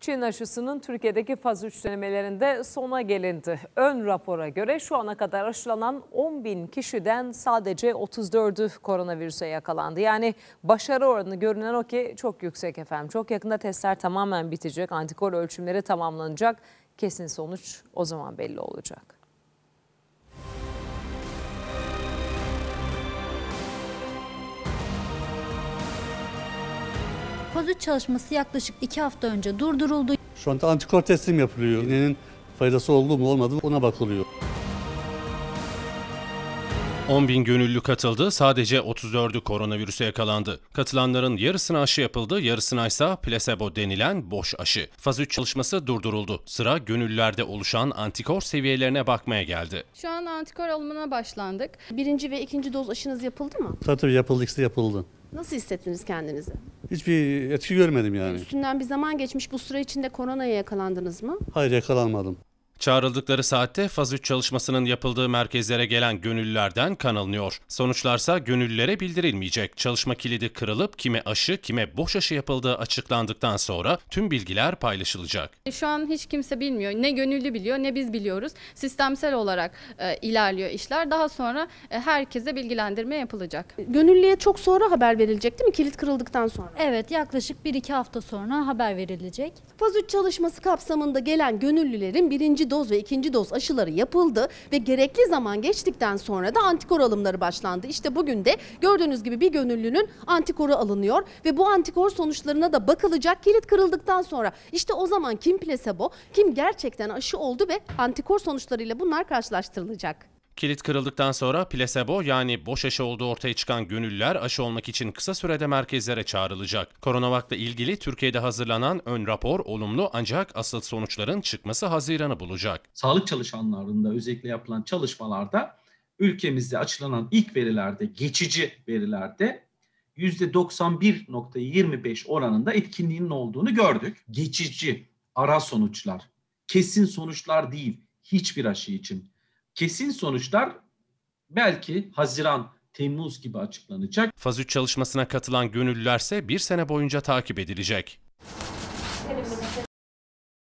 Çin aşısının Türkiye'deki faz 3 denemelerinde sona gelindi. Ön rapora göre şu ana kadar aşılanan 10 bin kişiden sadece 34'ü koronavirüse yakalandı. Yani başarı oranı görünen o ki çok yüksek efendim. Çok yakında testler tamamen bitecek, antikor ölçümleri tamamlanacak. Kesin sonuç o zaman belli olacak. Faz 3 çalışması yaklaşık 2 hafta önce durduruldu. Şu anda antikor teslim yapılıyor. İğnenin faydası oldu mu olmadı mı ona bakılıyor. 10 bin gönüllü katıldı, sadece 34'ü koronavirüse yakalandı. Katılanların yarısına aşı yapıldı, yarısına ise plasebo denilen boş aşı. Faz 3 çalışması durduruldu. Sıra gönüllülerde oluşan antikor seviyelerine bakmaya geldi. Şu an antikor alımına başlandık. Birinci ve ikinci doz aşınız yapıldı mı? Tabii tabii yapıldı, ikisi yapıldı. Nasıl hissettiniz kendinizi? Hiçbir etki görmedim yani. Üstünden bir zaman geçmiş bu süre içinde koronaya yakalandınız mı? Hayır yakalanmadım. Çağrıldıkları saatte faz 3 çalışmasının yapıldığı merkezlere gelen gönüllülerden kan alınıyor. Sonuçlarsa gönüllülere bildirilmeyecek. Çalışma kilidi kırılıp kime aşı, kime boş aşı yapıldığı açıklandıktan sonra tüm bilgiler paylaşılacak. E, şu an hiç kimse bilmiyor. Ne gönüllü biliyor ne biz biliyoruz. Sistemsel olarak e, ilerliyor işler. Daha sonra e, herkese bilgilendirme yapılacak. Gönüllüye çok sonra haber verilecek değil mi? Kilit kırıldıktan sonra. Evet yaklaşık 1-2 hafta sonra haber verilecek. Faz 3 çalışması kapsamında gelen gönüllülerin birinci birinci doz ve ikinci doz aşıları yapıldı ve gerekli zaman geçtikten sonra da antikor alımları başlandı. İşte bugün de gördüğünüz gibi bir gönüllünün antikoru alınıyor ve bu antikor sonuçlarına da bakılacak kilit kırıldıktan sonra. işte o zaman kim plasebo, kim gerçekten aşı oldu ve antikor sonuçlarıyla bunlar karşılaştırılacak. Kilit kırıldıktan sonra plasebo yani boş aşı olduğu ortaya çıkan gönüllüler aşı olmak için kısa sürede merkezlere çağrılacak. Koronavak'la ilgili Türkiye'de hazırlanan ön rapor olumlu ancak asıl sonuçların çıkması Haziran'ı bulacak. Sağlık çalışanlarında özellikle yapılan çalışmalarda ülkemizde açıklanan ilk verilerde, geçici verilerde %91.25 oranında etkinliğinin olduğunu gördük. Geçici ara sonuçlar, kesin sonuçlar değil hiçbir aşı için. Kesin sonuçlar belki Haziran, Temmuz gibi açıklanacak. Faz 3 çalışmasına katılan gönüllülerse bir sene boyunca takip edilecek.